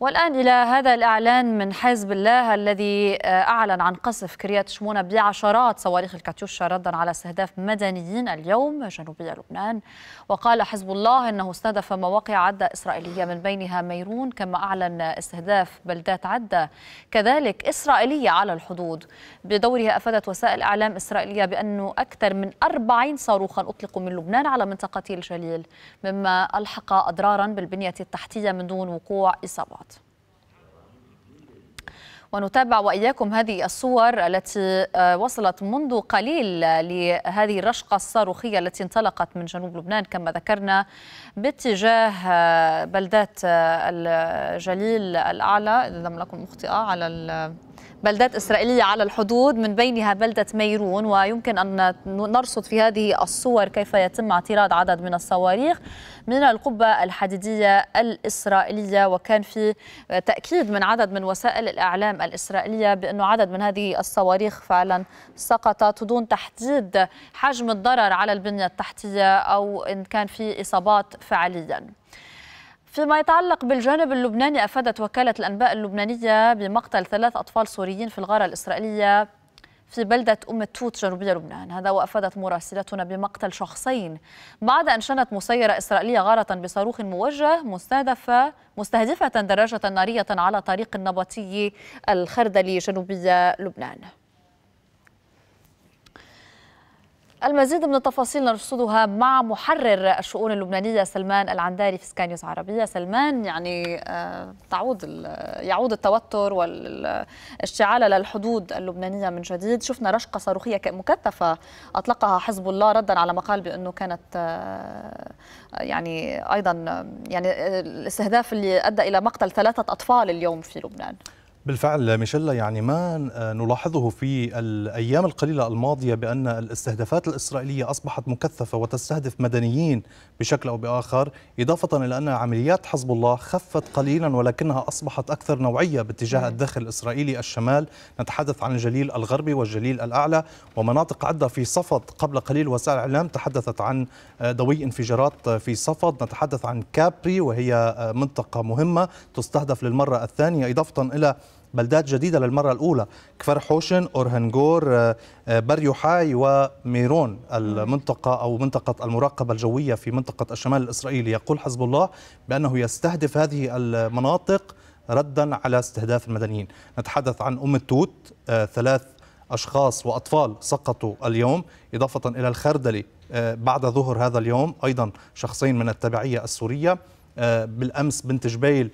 والآن إلى هذا الإعلان من حزب الله الذي آه، أعلن عن قصف كريات شمونة بعشرات صواريخ الكاتيوشا ردا على استهداف مدنيين اليوم جنوبي لبنان وقال حزب الله أنه استهدف مواقع عدة إسرائيلية من بينها ميرون كما أعلن استهداف بلدات عدة كذلك إسرائيلية على الحدود بدورها أفادت وسائل إعلام إسرائيلية بأنه أكثر من 40 صاروخا أطلقوا من لبنان على منطقة الجليل مما ألحق أضرارا بالبنية التحتية من دون وقوع إصابات ونتابع وإياكم هذه الصور التي آه، وصلت منذ قليل لهذه الرشقة الصاروخية التي انطلقت من جنوب لبنان كما ذكرنا باتجاه آه، بلدات آه، الجليل الأعلى إذا لم أكن مخطئة على بلدات إسرائيلية على الحدود من بينها بلدة ميرون ويمكن أن نرصد في هذه الصور كيف يتم اعتراض عدد من الصواريخ من القبة الحديدية الإسرائيلية وكان في تأكيد من عدد من وسائل الإعلام الإسرائيلية بأنه عدد من هذه الصواريخ فعلا سقطت دون تحديد حجم الضرر على البنية التحتية أو إن كان في إصابات فعليا فيما يتعلق بالجانب اللبناني أفادت وكالة الأنباء اللبنانية بمقتل ثلاث أطفال سوريين في الغارة الإسرائيلية في بلدة أم التوت جنوبية لبنان هذا وأفادت مراسلتنا بمقتل شخصين بعد أن شنت مسيرة إسرائيلية غارة بصاروخ موجه مستهدفة مستهدفة دراجة نارية على طريق النبطي الخردلي جنوبية لبنان المزيد من التفاصيل نرصدها مع محرر الشؤون اللبنانيه سلمان العنداري في سكانيوس عربيه، سلمان يعني آه، تعود يعود التوتر والاشتعال للحدود اللبنانيه من جديد، شفنا رشقه صاروخيه مكثفه اطلقها حزب الله ردا على مقال بانه كانت آه، يعني ايضا يعني آه، الاستهداف اللي ادى الى مقتل ثلاثه اطفال اليوم في لبنان. بالفعل ميشيلا يعني ما آه، نلاحظه في الايام القليله الماضيه بان الاستهدافات الاسرائيليه اصبحت مكثفه وتستهدف مدنيين بشكل او باخر، اضافه الى ان عمليات حزب الله خفت قليلا ولكنها اصبحت اكثر نوعيه باتجاه نعم. الداخل الاسرائيلي الشمال، نتحدث عن الجليل الغربي والجليل الاعلى ومناطق عده في صفد قبل قليل وسائل الاعلام تحدثت عن آه، ذوي انفجارات في صفد، نتحدث عن كابري وهي آه، منطقه مهمه تستهدف للمره الثانيه، اضافه الى بلدات جديدة للمرة الأولى كفر حوشن أورهنغور آه، آه، بريوحاي وميرون المنطقة أو منطقة المراقبة الجوية في منطقة الشمال الإسرائيلي يقول حزب الله بأنه يستهدف هذه المناطق ردا على استهداف المدنيين نتحدث عن أم التوت آه، ثلاث أشخاص وأطفال سقطوا اليوم إضافة إلى الخردلي بعد ظهر هذا اليوم أيضا شخصين من التبعية السورية بالأمس بنت جبيل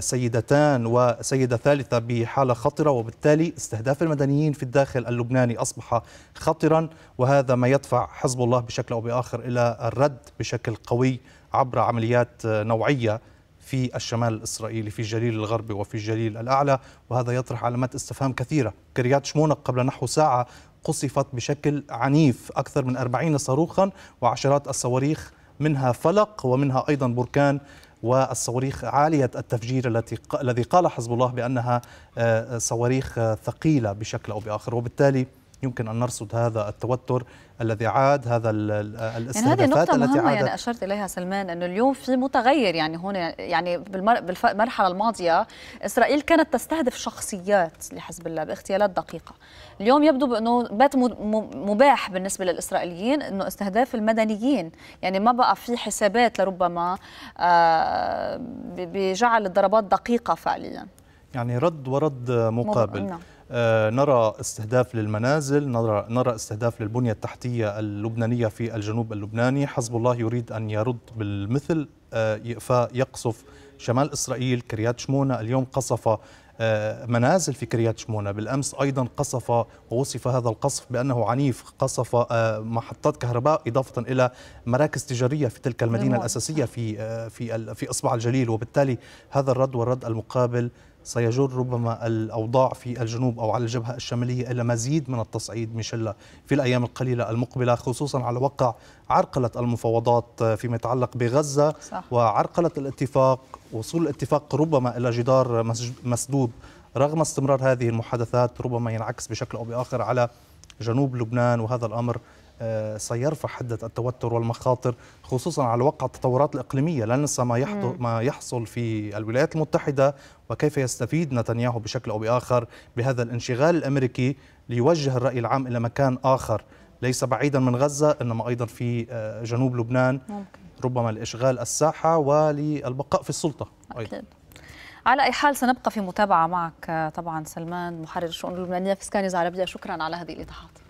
سيدتان وسيدة ثالثة بحالة خطرة وبالتالي استهداف المدنيين في الداخل اللبناني أصبح خطرا وهذا ما يدفع حزب الله بشكل أو بآخر إلى الرد بشكل قوي عبر عمليات نوعية في الشمال الإسرائيلي في الجليل الغربي وفي الجليل الأعلى وهذا يطرح علامات استفهام كثيرة كريات شمونق قبل نحو ساعة قصفت بشكل عنيف أكثر من 40 صاروخا وعشرات الصواريخ منها فلق ومنها أيضا بركان والصواريخ عالية التفجير التي الذي قال حزب الله بأنها آه، صواريخ آه، ثقيلة بشكل أو بآخر وبالتالي يمكن أن نرصد هذا التوتر الذي عاد هذا الاستهدافات يعني هذه نقطة التي مهمة يعني أشرت إليها سلمان أنه اليوم في متغير يعني هنا يعني بالمرحلة الماضية إسرائيل كانت تستهدف شخصيات لحزب الله باغتيالات دقيقة اليوم يبدو بأنه بات مباح بالنسبة للإسرائيليين أنه استهداف المدنيين يعني ما بقى في حسابات لربما آه، بجعل الضربات دقيقة فعليا يعني رد ورد مقابل مب... نعم. آه، نرى استهداف للمنازل نرى, نرى استهداف للبنية التحتية اللبنانية في الجنوب اللبناني حزب الله يريد أن يرد بالمثل آه، فيقصف شمال إسرائيل كريات شمونة اليوم قصف آه، منازل في كريات شمونة بالأمس أيضا قصف ووصف هذا القصف بأنه عنيف قصف محطات كهرباء إضافة إلى مراكز تجارية في تلك المدينة نعم. الأساسية في في في إصبع الجليل وبالتالي هذا الرد والرد المقابل سيجر ربما الأوضاع في الجنوب أو على الجبهة الشمالية إلى مزيد من التصعيد ميشيلا في الأيام القليلة المقبلة خصوصا على وقع عرقلة المفاوضات فيما يتعلق بغزة صح. وعرقلة الاتفاق وصول الاتفاق ربما إلى جدار مسدود رغم استمرار هذه المحادثات ربما ينعكس بشكل أو بآخر على جنوب لبنان وهذا الأمر سيرفع حدة التوتر والمخاطر خصوصا على وقع التطورات الإقليمية لا ننسى ما يحصل, ما يحصل في الولايات المتحدة وكيف يستفيد نتنياهو بشكل أو بآخر بهذا الانشغال الأمريكي ليوجه الرأي العام إلى مكان آخر ليس بعيدا من غزة إنما أيضا في آه، جنوب لبنان ممكن. ربما لإشغال الساحة وللبقاء في السلطة أيضا أكيد. على اي حال سنبقى في متابعه معك آه، طبعا سلمان محرر الشؤون اللبنانيه في سكانيز عربيه شكرا على هذه الايضاحات